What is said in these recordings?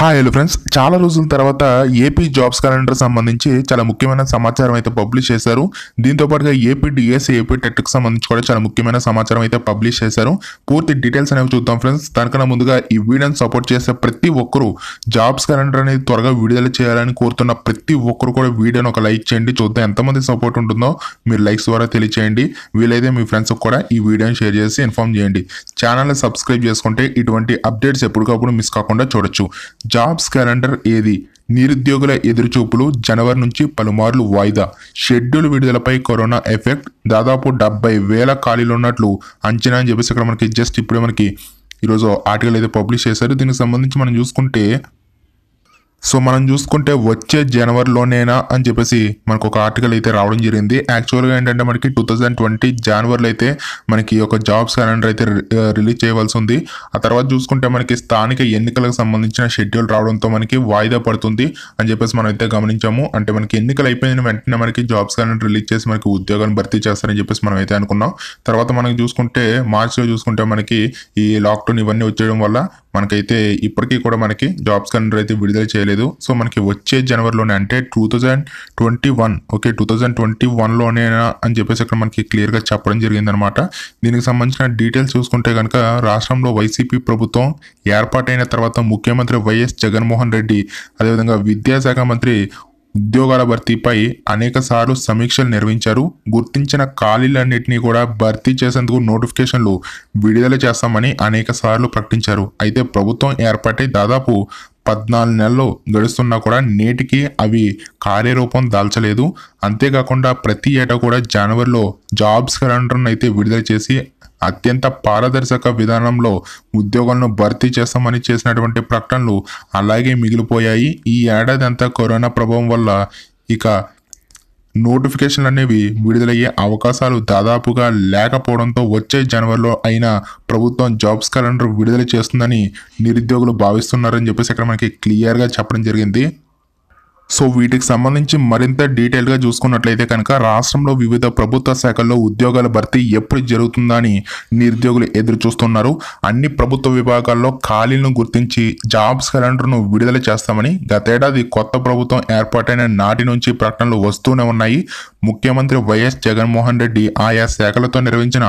hi hello friends చాలా రోజుల తర్వాత ఏపీ జాబ్స్ క్యాలెండర్ సంబంధించి చాలా ముఖ్యమైన సమాచారం అయితే పబ్లిష్ చేశారు దీంతో పాటుగా ఏపీ డిఎస్సి ఏపీ టెట్కి సంబంధించి కూడా చాలా ముఖ్యమైన సమాచారం అయితే పబ్లిష్ చేశారు పూర్తి డీటెయిల్స్ అనేవి చూద్దాం ఫ్రెండ్స్ దానికన్నా ముందుగా ఈ వీడియోని సపోర్ట్ చేసే ప్రతి ఒక్కరూ జాబ్స్ క్యాలెండర్ అనేది త్వరగా విడుదల చేయాలని కోరుతున్న ప్రతి ఒక్కరు కూడా వీడియోని ఒక లైక్ చేయండి చూద్దాం ఎంతమంది సపోర్ట్ ఉంటుందో మీరు లైక్స్ ద్వారా తెలియచేయండి వీలైతే మీ ఫ్రెండ్స్ కూడా ఈ వీడియోని షేర్ చేసి ఇన్ఫామ్ చేయండి ఛానల్ని సబ్స్క్రైబ్ చేసుకుంటే ఇటువంటి అప్డేట్స్ ఎప్పటికప్పుడు మిస్ కాకుండా చూడొచ్చు జాబ్స్ క్యాలెండర్ ఏది నిరుద్యోగుల ఎదురుచూపులు జనవరి నుంచి పలుమార్లు వాయిదా షెడ్యూల్ విడుదలపై కరోనా ఎఫెక్ట్ దాదాపు డెబ్బై వేల ఖాళీలు ఉన్నట్లు అంచనా అని చెప్పేసి ఇక్కడ మనకి జస్ట్ ఇప్పుడే మనకి ఈరోజు ఆర్టికల్ అయితే పబ్లిష్ చేశారు దీనికి సంబంధించి మనం చూసుకుంటే సో మనం చూసుకుంటే వచ్చే జనవరిలోనేనా అని చెప్పేసి మనకు ఒక ఆర్టికల్ అయితే రావడం జరిగింది యాక్చువల్గా ఏంటంటే మనకి టూ థౌజండ్ ట్వంటీ జనవరిలో అయితే మనకి ఒక జాబ్స్ క్యాలెండర్ అయితే రిలీజ్ చేయవలసి ఉంది ఆ తర్వాత చూసుకుంటే మనకి స్థానిక ఎన్నికలకు సంబంధించిన షెడ్యూల్ రావడంతో మనకి వాయిదా పడుతుంది అని చెప్పేసి మనం అయితే గమనించాము అంటే మనకి ఎన్నికలు అయిపోయిన వెంటనే మనకి జాబ్స్ క్యాలెండర్ రిలీజ్ చేసి మనకి ఉద్యోగాన్ని భర్తీ చేస్తారని చెప్పేసి మనం అయితే అనుకున్నాం తర్వాత మనకి చూసుకుంటే మార్చిలో చూసుకుంటే మనకి ఈ లాక్డౌన్ ఇవన్నీ వచ్చేయడం వల్ల మనకైతే ఇప్పటికీ కూడా మనకి జాబ్స్ క్యాలెండర్ అయితే విడుదల చేయలేదు సో మనకి వచ్చే జనవరిలోనే అంటే two thousand twenty one okay two thousand twenty వన్లోనే అని చెప్పేసి అక్కడ మనకి క్లియర్గా చెప్పడం జరిగిందనమాట దీనికి సంబంధించిన డీటెయిల్స్ చూసుకుంటే కనుక రాష్ట్రంలో వైసీపీ ప్రభుత్వం ఏర్పాటైన తర్వాత ముఖ్యమంత్రి వైఎస్ జగన్మోహన్ రెడ్డి అదేవిధంగా విద్యాశాఖ మంత్రి ఉద్యోగాల భర్తీపై అనేకసార్లు సమీక్షలు నిర్వహించారు గుర్తించిన ఖాళీలన్నింటినీ కూడా భర్తీ చేసేందుకు నోటిఫికేషన్లు విడుదల చేస్తామని అనేకసార్లు ప్రకటించారు అయితే ప్రభుత్వం ఏర్పాటై దాదాపు పద్నాలుగు నెలలు గడుస్తున్నా కూడా నేటికి అవి కార్యరూపం దాల్చలేదు అంతేకాకుండా ప్రతి ఏటా కూడా జనవరిలో జాబ్స్ క్యాలెండర్ను అయితే విడుదల చేసి అత్యంత పారదర్శక విధానంలో ఉద్యోగాలను భర్తీ చేస్తామని చేసినటువంటి ప్రకటనలు అలాగే మిగిలిపోయాయి ఈ ఏడాది అంతా కరోనా ప్రభావం వల్ల ఇక నోటిఫికేషన్లు అనేవి విడుదలయ్యే అవకాశాలు దాదాపుగా లేకపోవడంతో వచ్చే జనవరిలో అయినా ప్రభుత్వం జాబ్స్ క్యాలెండర్ విడుదల చేస్తుందని నిరుద్యోగులు భావిస్తున్నారని చెప్పేసి ఇక్కడ మనకి క్లియర్గా చెప్పడం జరిగింది సో వీటికి సంబంధించి మరింత డీటెయిల్గా చూసుకున్నట్లయితే కనుక రాష్ట్రంలో వివిధ ప్రభుత్వ శాఖల్లో ఉద్యోగాల భర్తీ ఎప్పుడు జరుగుతుందా అని నిరుద్యోగులు ఎదురు చూస్తున్నారు అన్ని ప్రభుత్వ విభాగాల్లో ఖాళీలను గుర్తించి జాబ్స్ క్యాలెండర్ను విడుదల చేస్తామని గతేడాది కొత్త ప్రభుత్వం ఏర్పాటైన నాటి నుంచి ప్రకటనలు వస్తూనే ఉన్నాయి ముఖ్యమంత్రి వైఎస్ జగన్మోహన్ రెడ్డి ఆయా శాఖలతో నిర్వహించిన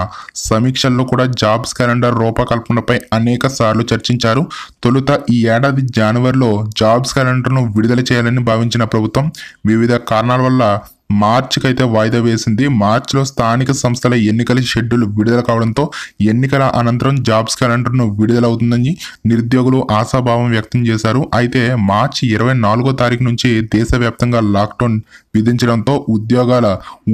సమీక్షల్లో కూడా జాబ్స్ క్యాలెండర్ రూపకల్పనపై అనేక సార్లు చర్చించారు తొలుత ఈ ఏడాది జనవరిలో జాబ్స్ క్యాలెండర్ను విడుదల చేయాలని భావించారు నిర్ణయించిన ప్రభుత్వం వివిధ కారణాల వల్ల మార్చికి అయితే వాయిదా వేసింది మార్చిలో స్థానిక సంస్థల ఎన్నికల షెడ్యూల్ విడుదల కావడంతో ఎన్నికల అనంతరం జాబ్స్ క్యాలెండర్ను విడుదలవుతుందని నిరుద్యోగులు ఆశాభావం వ్యక్తం చేశారు అయితే మార్చి ఇరవై నాలుగో తారీఖు నుంచి దేశవ్యాప్తంగా లాక్డౌన్ విధించడంతో ఉద్యోగాల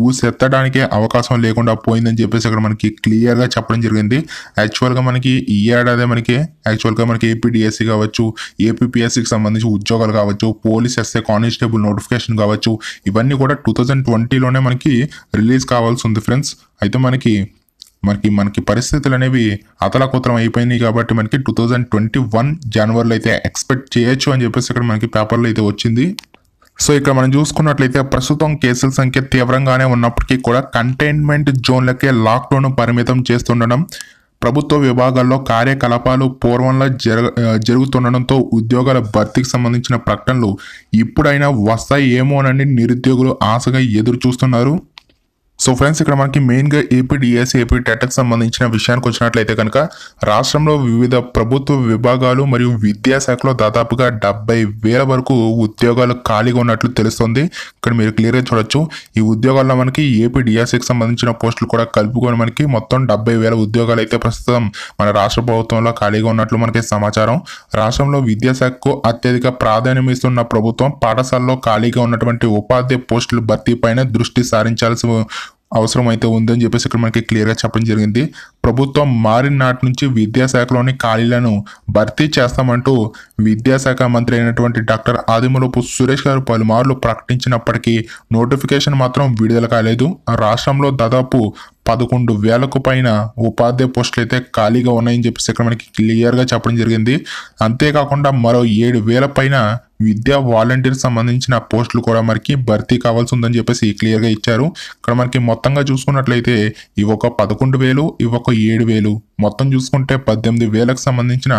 ఊసెత్తడానికే అవకాశం లేకుండా పోయిందని చెప్పేసి ఇక్కడ మనకి క్లియర్గా చెప్పడం జరిగింది యాక్చువల్గా మనకి ఈ ఏడాది మనకి యాక్చువల్గా మనకి ఏపీడిఎస్సి కావచ్చు ఏపీపీఎస్సికి సంబంధించి ఉద్యోగాలు కావచ్చు పోలీస్ ఎస్ఏ కానిస్టేబుల్ నోటిఫికేషన్ కావచ్చు ఇవన్నీ కూడా టూ థౌజండ్ ట్వంటీలోనే మనకి రిలీజ్ కావాల్సి ఉంది ఫ్రెండ్స్ అయితే మనకి మనకి మనకి పరిస్థితులు అనేవి అతలాకుతలం అయిపోయినాయి కాబట్టి మనకి టూ థౌజండ్ ట్వంటీ వన్ జనవరిలో అయితే ఎక్స్పెక్ట్ చేయొచ్చు అని చెప్పేసి ఇక్కడ మనకి పేపర్లో అయితే వచ్చింది సో ఇక్కడ మనం చూసుకున్నట్లయితే ప్రస్తుతం కేసుల సంఖ్య తీవ్రంగానే ఉన్నప్పటికీ కూడా కంటైన్మెంట్ జోన్లకే లాక్డౌన్ పరిమితం చేస్తుండడం ప్రభుత్వ విభాగాల్లో కార్యకలాపాలు పూర్వంలా జరగ జరుగుతుండడంతో ఉద్యోగాల భర్తీకి సంబంధించిన ప్రకటనలు ఇప్పుడైనా వస్తాయి ఏమోనని నిరుద్యోగులు ఆశగా ఎదురు చూస్తున్నారు సో ఫ్రెండ్స్ ఇక్కడ మనకి మెయిన్గా ఏపీ డిఎస్ ఏపీ టెటక్ సంబంధించిన విషయానికి వచ్చినట్లయితే కనుక రాష్ట్రంలో వివిధ ప్రభుత్వ విభాగాలు మరియు విద్యాశాఖలో దాదాపుగా డెబ్బై వేల వరకు ఉద్యోగాలు ఖాళీగా ఉన్నట్లు తెలుస్తుంది ఇక్కడ మీరు క్లియర్గా చూడొచ్చు ఈ ఉద్యోగాల్లో మనకి ఏపీ డిఎస్ఏకి సంబంధించిన పోస్టులు కూడా కలుపుకొని మనకి మొత్తం డెబ్బై వేల ఉద్యోగాలు అయితే ప్రస్తుతం మన రాష్ట్ర ప్రభుత్వంలో ఖాళీగా ఉన్నట్లు మనకి సమాచారం రాష్ట్రంలో విద్యాశాఖకు అత్యధిక ప్రాధాన్యం ఇస్తున్న ప్రభుత్వం పాఠశాలలో ఖాళీగా ఉన్నటువంటి ఉపాధ్యాయ పోస్టులు భర్తీ పైన దృష్టి సారించాల్సి అవసరం అయితే ఉందని చెప్పేసి ఇక్కడ మనకి క్లియర్గా చెప్పడం జరిగింది ప్రభుత్వం మారిన నాటి నుంచి విద్యాశాఖలోని ఖాళీలను భర్తీ చేస్తామంటూ విద్యాశాఖ మంత్రి అయినటువంటి డాక్టర్ ఆదిమలోపు సురేష్ గారు పలుమార్లు ప్రకటించినప్పటికీ నోటిఫికేషన్ మాత్రం విడుదల కాలేదు రాష్ట్రంలో దాదాపు పదకొండు వేలకు పైన ఉపాధ్యాయ పోస్టులు అయితే ఖాళీగా ఉన్నాయని చెప్పేసి ఇక్కడ మనకి క్లియర్గా చెప్పడం జరిగింది అంతేకాకుండా మరో ఏడు వేల పైన విద్యా వాలంటీర్ సంబంధించిన పోస్టులు కూడా మనకి భర్తీ కావాల్సి ఉందని చెప్పేసి క్లియర్గా ఇచ్చారు ఇక్కడ మనకి మొత్తంగా చూసుకున్నట్లయితే ఇవొక ఒక పదకొండు వేలు ఇవి ఒక ఏడు వేలు మొత్తం చూసుకుంటే పద్దెనిమిది వేలకు సంబంధించిన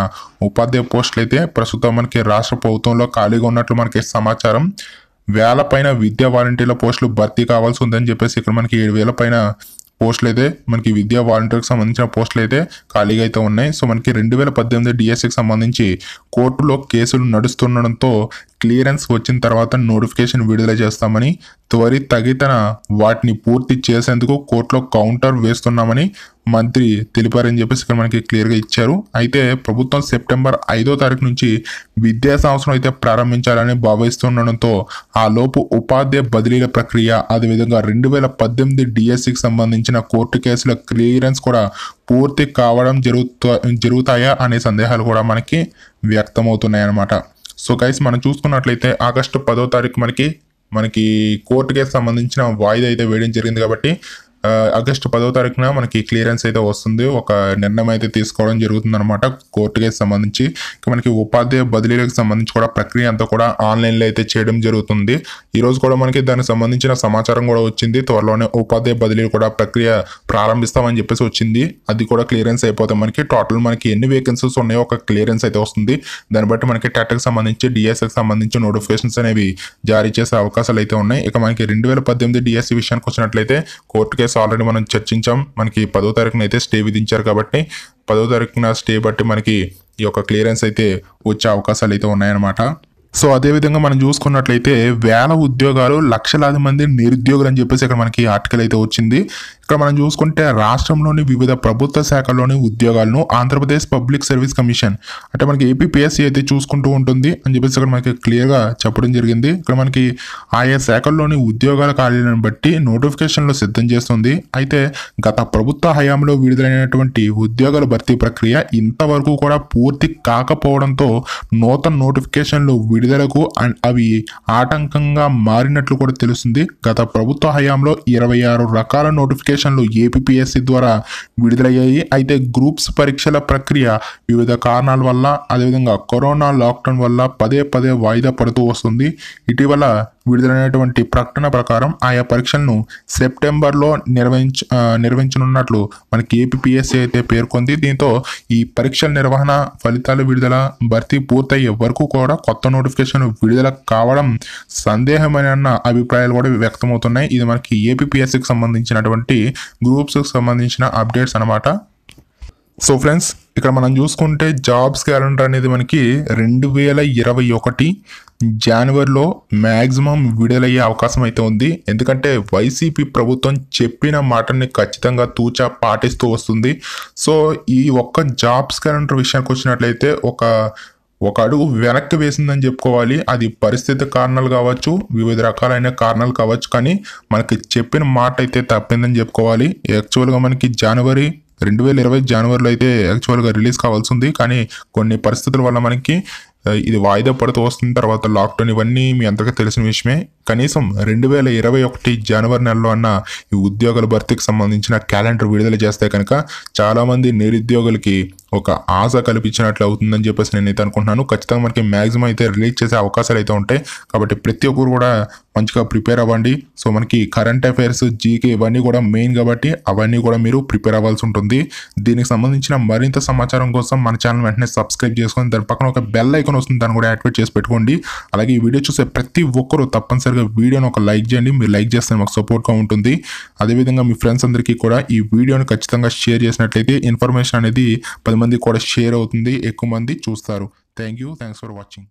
ఉపాధ్యాయ పోస్టులు అయితే ప్రస్తుతం మనకి రాష్ట్ర ప్రభుత్వంలో ఖాళీగా ఉన్నట్లు మనకి సమాచారం వేల పైన విద్యా వాలంటీర్ల పోస్టులు భర్తీ కావాల్సి ఉందని చెప్పేసి ఇక్కడ మనకి ఏడు వేల పైన పోస్టులు అయితే మనకి విద్యా వాలంటీర్కి సంబంధించిన పోస్టులు అయితే ఖాళీగా అయితే ఉన్నాయి సో మనకి రెండు వేల పద్దెనిమిది డిఎస్సికి సంబంధించి కోర్టులో కేసులు నడుస్తుండడంతో క్లియరెన్స్ వచ్చిన తర్వాత నోటిఫికేషన్ విడుదల చేస్తామని త్వరి తగితన వాటిని పూర్తి చేసేందుకు కోర్టులో కౌంటర్ వేస్తున్నామని మంత్రి తెలిపారని చెప్పేసి ఇక్కడ మనకి క్లియర్గా ఇచ్చారు అయితే ప్రభుత్వం సెప్టెంబర్ ఐదో తారీఖు నుంచి విద్యా సంవత్సరం అయితే ప్రారంభించాలని భావిస్తుండడంతో ఆ లోపు ఉపాధ్యాయ బదిలీల ప్రక్రియ అదేవిధంగా రెండు వేల పద్దెనిమిది డిఎస్సికి e సంబంధించిన కోర్టు కేసుల క్లియరెన్స్ కూడా పూర్తి కావడం జరుగుతా జరుగుతాయా అనే సందేహాలు కూడా మనకి వ్యక్తమవుతున్నాయి అన్నమాట సో గైస్ మనం చూసుకున్నట్లయితే ఆగస్టు పదో తారీఖు మనకి మనకి కోర్టు కేసు సంబంధించిన వాయిదా అయితే వేయడం జరిగింది కాబట్టి ఆగస్టు uh, పదో తారీఖున మనకి క్లియరెన్స్ అయితే వస్తుంది ఒక నిర్ణయం అయితే తీసుకోవడం జరుగుతుంది అనమాట కోర్టుకి సంబంధించి మనకి ఉపాధ్యాయ బదిలీలకు సంబంధించి కూడా ప్రక్రియ అంతా కూడా ఆన్లైన్లో అయితే చేయడం జరుగుతుంది ఈరోజు కూడా మనకి దానికి సంబంధించిన సమాచారం కూడా వచ్చింది త్వరలోనే ఉపాధ్యాయ బదిలీలు కూడా ప్రక్రియ ప్రారంభిస్తామని చెప్పేసి వచ్చింది అది కూడా క్లియరెన్స్ అయిపోతే మనకి టోటల్ మనకి ఎన్ని వేకెన్సీస్ ఉన్నాయో ఒక క్లియరెన్స్ అయితే వస్తుంది దాన్ని బట్టి మనకి టెట్కి సంబంధించి డిఎస్ఎకి సంబంధించి నోటిఫికేషన్స్ అనేవి జారీ చేసే అవకాశాలు అయితే ఉన్నాయి ఇక మనకి రెండు వేల పద్దెనిమిది డిఎస్సి e విషయానికి వచ్చినట్లయితే కోర్టు కేసు ఆల్రెడీ మనం చర్చించాం మనకి పదో తారీఖున అయితే స్టే విధించారు కాబట్టి పదో తారీఖున స్టే బట్టి మనకి ఈ యొక్క క్లియరెన్స్ అయితే వచ్చే అవకాశాలు అయితే ఉన్నాయన్నమాట సో అదేవిధంగా మనం చూసుకున్నట్లయితే వేల ఉద్యోగాలు లక్షలాది మంది నిరుద్యోగులు అని చెప్పేసి ఇక్కడ మనకి ఆర్టికల్ అయితే వచ్చింది ఇక్కడ మనం చూసుకుంటే రాష్ట్రంలోని వివిధ ప్రభుత్వ శాఖలోని ఉద్యోగాలను ఆంధ్రప్రదేశ్ పబ్లిక్ సర్వీస్ కమిషన్ అంటే మనకి ఏపీపీఎస్సీ అయితే చూసుకుంటూ ఉంటుంది అని చెప్పేసి ఇక్కడ మనకి క్లియర్గా చెప్పడం జరిగింది ఇక్కడ మనకి ఆయా శాఖల్లోని ఉద్యోగాల ఖాళీలను బట్టి నోటిఫికేషన్లు సిద్ధం చేస్తుంది అయితే గత ప్రభుత్వ హయాంలో విడుదలైనటువంటి ఉద్యోగాల భర్తీ ప్రక్రియ ఇంతవరకు కూడా పూర్తి కాకపోవడంతో నూతన నోటిఫికేషన్లు విడుదలకు అవి ఆటంకంగా మారినట్లు కూడా తెలుస్తుంది గత ప్రభుత్వ హయాంలో ఇరవై ఆరు రకాల నోటిఫికేషన్ అప్లికేషన్లు ఏపీఎస్సి ద్వారా విడుదలయ్యాయి అయితే గ్రూప్స్ పరీక్షల ప్రక్రియ వివిధ కారణాల వల్ల అదేవిధంగా కరోనా లాక్డౌన్ వల్ల పదే పదే వాయిదా పడుతూ వస్తుంది ఇటీవల విడుదలైనటువంటి ప్రకటన ప్రకారం ఆయా పరీక్షలను సెప్టెంబర్లో నిర్వహించ నిర్వహించనున్నట్లు మనకి ఏపీపీఎస్సీ అయితే పేర్కొంది దీంతో ఈ పరీక్షల నిర్వహణ ఫలితాలు విడుదల భర్తీ పూర్తయ్యే వరకు కూడా కొత్త నోటిఫికేషన్ విడుదల కావడం అన్న అభిప్రాయాలు కూడా వ్యక్తమవుతున్నాయి ఇది మనకి ఏపీఎస్సీకి సంబంధించినటువంటి గ్రూప్స్కి సంబంధించిన అప్డేట్స్ అనమాట సో ఫ్రెండ్స్ ఇక్కడ మనం చూసుకుంటే జాబ్స్ క్యాలెండర్ అనేది మనకి రెండు వేల ఇరవై ఒకటి జనవరిలో మ్యాక్సిమం విడుదలయ్యే అవకాశం అయితే ఉంది ఎందుకంటే వైసీపీ ప్రభుత్వం చెప్పిన మాటని ఖచ్చితంగా తూచా పాటిస్తూ వస్తుంది సో ఈ ఒక్క జాబ్స్ క్యాలెండర్ విషయానికి వచ్చినట్లయితే ఒక ఒక అడుగు వెనక్కి వేసిందని చెప్పుకోవాలి అది పరిస్థితి కారణాలు కావచ్చు వివిధ రకాలైన కారణాలు కావచ్చు కానీ మనకి చెప్పిన మాట అయితే తప్పిందని చెప్పుకోవాలి యాక్చువల్గా మనకి జనవరి రెండు వేల ఇరవై జనవరిలో అయితే యాక్చువల్గా రిలీజ్ కావాల్సి ఉంది కానీ కొన్ని పరిస్థితుల వల్ల మనకి ఇది వాయిదా పడుతూ వస్తున్న తర్వాత లాక్డౌన్ ఇవన్నీ మీ అంతగా తెలిసిన విషయమే కనీసం రెండు వేల ఇరవై ఒకటి జనవరి నెలలో అన్న ఈ ఉద్యోగాల భర్తీకి సంబంధించిన క్యాలెండర్ విడుదల చేస్తే కనుక చాలామంది నిరుద్యోగులకి ఒక ఆశ కల్పించినట్లు అవుతుందని చెప్పేసి నేను అయితే అనుకుంటున్నాను ఖచ్చితంగా మనకి మ్యాక్సిమం అయితే రిలీజ్ చేసే అవకాశాలు అయితే ఉంటాయి కాబట్టి ప్రతి ఒక్కరు కూడా మంచిగా ప్రిపేర్ అవ్వండి సో మనకి కరెంట్ అఫైర్స్ జీకే ఇవన్నీ కూడా మెయిన్ కాబట్టి అవన్నీ కూడా మీరు ప్రిపేర్ అవ్వాల్సి ఉంటుంది దీనికి సంబంధించిన మరింత సమాచారం కోసం మన ఛానల్ వెంటనే సబ్స్క్రైబ్ చేసుకొని దాని పక్కన ఒక బెల్ ఐకన్ వస్తుంది దాన్ని కూడా యాక్టివేట్ చేసి పెట్టుకోండి అలాగే ఈ వీడియో చూసే ప్రతి ఒక్కరు తప్పనిసరిగా వీడియోని ఒక లైక్ చేయండి మీరు లైక్ చేస్తే మాకు సపోర్ట్గా ఉంటుంది అదేవిధంగా మీ ఫ్రెండ్స్ అందరికీ కూడా ఈ వీడియోని ఖచ్చితంగా షేర్ చేసినట్లయితే ఇన్ఫర్మేషన్ అనేది పది మంది కూడా షేర్ అవుతుంది ఎక్కువ మంది చూస్తారు thank you thanks for watching